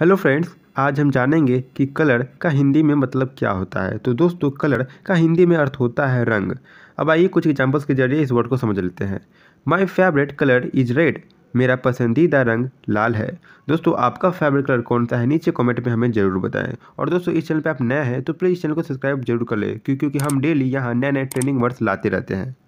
hello friends आज हम जानेंगे कि कलर का हिंदी में मतलब क्या होता है तो दोस्तों कलर का हिंदी में अर्थ होता है रंग अब आइए कुछ एग्जांपल्स के जरिए इस वर्ड को समझ लेते हैं my favourite colour is red मेरा पसंदीदा रंग लाल है दोस्तों आपका फेवरेट कलर कौन सा है नीचे कमेंट में हमें ज़रूर बताएं और दोस्तों इस चैनल पर आप नए हैं तो प्लीज़ इस चैनल को सब्सक्राइब जरूर कर लें क्योंकि हम डेली यहाँ नए नए ट्रेनिंग वर्ड्स लाते रहते हैं